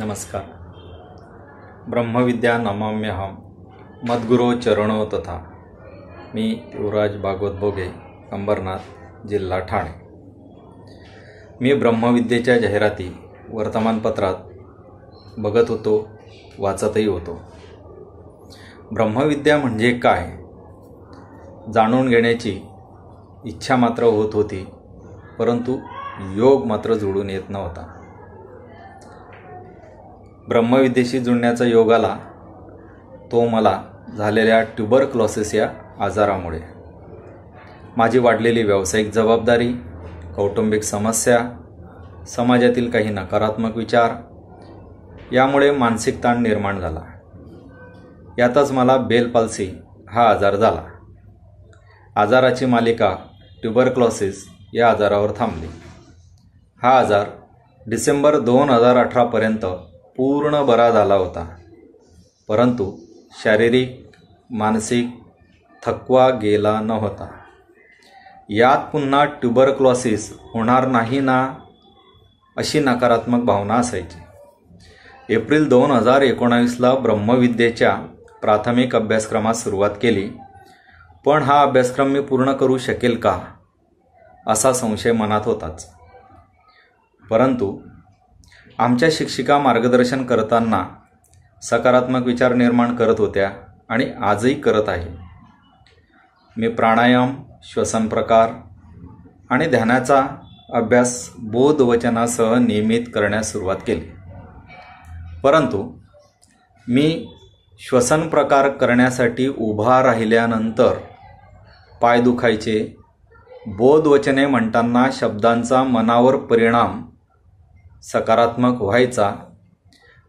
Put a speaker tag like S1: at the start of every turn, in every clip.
S1: नमस्कार ब्रह्मविद्या नमाम्यहम मद्गुरो चरणो तथा मी युवराज भागवत भोगे अंबरनाथ जिल्हा ठाणे मी ब्रह्मविद्येच्या जाहिराती वर्तमानपत्रात बघत होतो वाचतही होतो ब्रह्मविद्या म्हणजे काय जाणून घेण्याची इच्छा मात्र होत होती परंतु योग मात्र जुळून येत नव्हता ब्रह्मविद्येशी जुळण्याचा योग आला तो मला झालेल्या ट्युबर क्लॉसेस या आजारामुळे माझी वाढलेली व्यावसायिक जबाबदारी कौटुंबिक समस्या समाजातील काही नकारात्मक विचार यामुळे मानसिक ताण निर्माण झाला यातच मला बेल पालसी हा आजार झाला आजाराची मालिका ट्युबर क्लॉसेस या आजारावर थांबली हा आजार डिसेंबर दोन हजार अठरापर्यंत पूर्ण बरा झाला होता परंतु शारीरिक मानसिक थकवा गेला नव्हता यात पुन्हा ट्युबरक्लॉसिस होणार नाही ना अशी नकारात्मक भावना असायची एप्रिल दोन हजार एकोणावीसला ब्रह्मविद्येच्या प्राथमिक अभ्यासक्रमास सुरुवात केली पण हा अभ्यासक्रम मी पूर्ण करू शकेल का असा संशय मनात होताच परंतु आमच्या शिक्षिका मार्गदर्शन करताना सकारात्मक विचार निर्माण करत होत्या आणि आजही करत आहे मी प्राणायाम श्वसन प्रकार आणि ध्यानाचा अभ्यास बोधवचनासह नियमित करण्यास सुरुवात केली परंतु मी श्वसन प्रकार करण्यासाठी उभा राहिल्यानंतर पाय दुखायचे बोधवचने म्हणताना शब्दांचा मनावर परिणाम सकारात्मक व्हायचा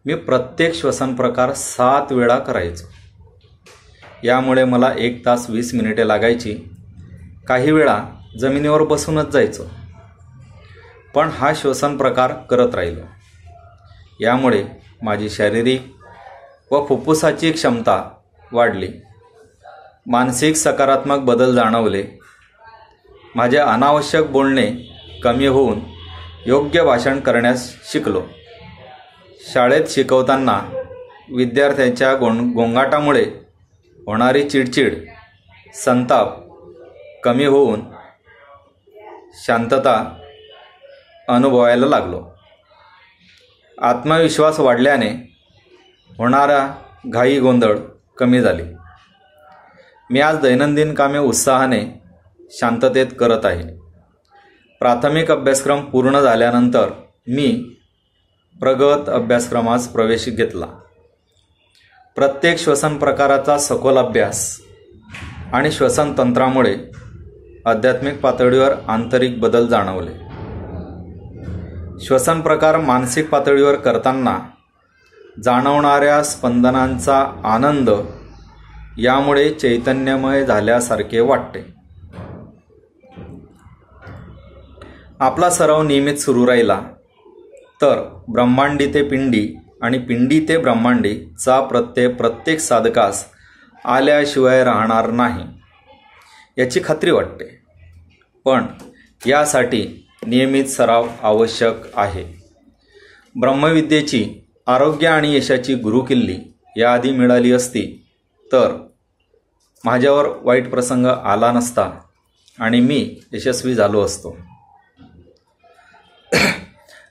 S1: मी प्रत्येक श्वसन प्रकार सात वेळा करायचो यामुळे मला एक तास वीस मिनिटे लागायची काही वेळा जमिनीवर बसूनच जायचो पण हा श्वसन प्रकार करत राहिलो यामुळे माझी शारीरिक व फुफ्फुसाची क्षमता वाढली मानसिक सकारात्मक बदल जाणवले माझे अनावश्यक बोलणे कमी होऊन योग्य भाषण करण्यास शिकलो शाळेत शिकवताना विद्यार्थ्यांच्या गों गोंगाटामुळे होणारी चिडचिड संताप कमी होऊन शांतता अनुभवायला लागलो आत्मविश्वास वाढल्याने होणारा घाई गोंधळ कमी झाली मी आज दैनंदिन कामे उत्साहाने शांततेत करत आहे प्राथमिक अभ्यासक्रम पूर्ण झाल्यानंतर मी प्रगत अभ्यासक्रमास प्रवेश घेतला प्रत्येक श्वसन प्रकाराचा सखोल अभ्यास आणि श्वसन तंत्रामुळे आध्यात्मिक पातळीवर आंतरिक बदल जाणवले श्वसन प्रकार मानसिक पातळीवर करताना जाणवणाऱ्या स्पंदनांचा आनंद यामुळे चैतन्यमय झाल्यासारखे वाटते आपला सराव नियमित सुरू राहिला तर ब्रह्मांडी ते पिंडी आणि पिंडी ते ब्रह्मांडी चा प्रत्यय प्रत्येक साधकास आल्याशिवाय राहणार नाही याची खात्री वाटते पण यासाठी नियमित सराव आवश्यक आहे ब्रह्मविद्येची आरोग्य आणि यशाची गुरुकिल्ली याआधी मिळाली असती तर माझ्यावर वाईट प्रसंग आला नसता आणि मी यशस्वी झालो असतो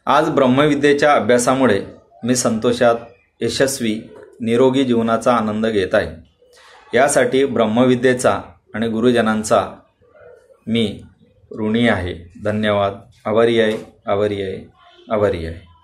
S1: आज ब्रह्मविद्येच्या अभ्यासामुळे मी संतोषात यशस्वी निरोगी जीवनाचा आनंद घेत आहे यासाठी ब्रह्मविद्येचा आणि गुरुजनांचा मी ऋणी आहे धन्यवाद आभारी आहे आभारी आहे आभारी आहे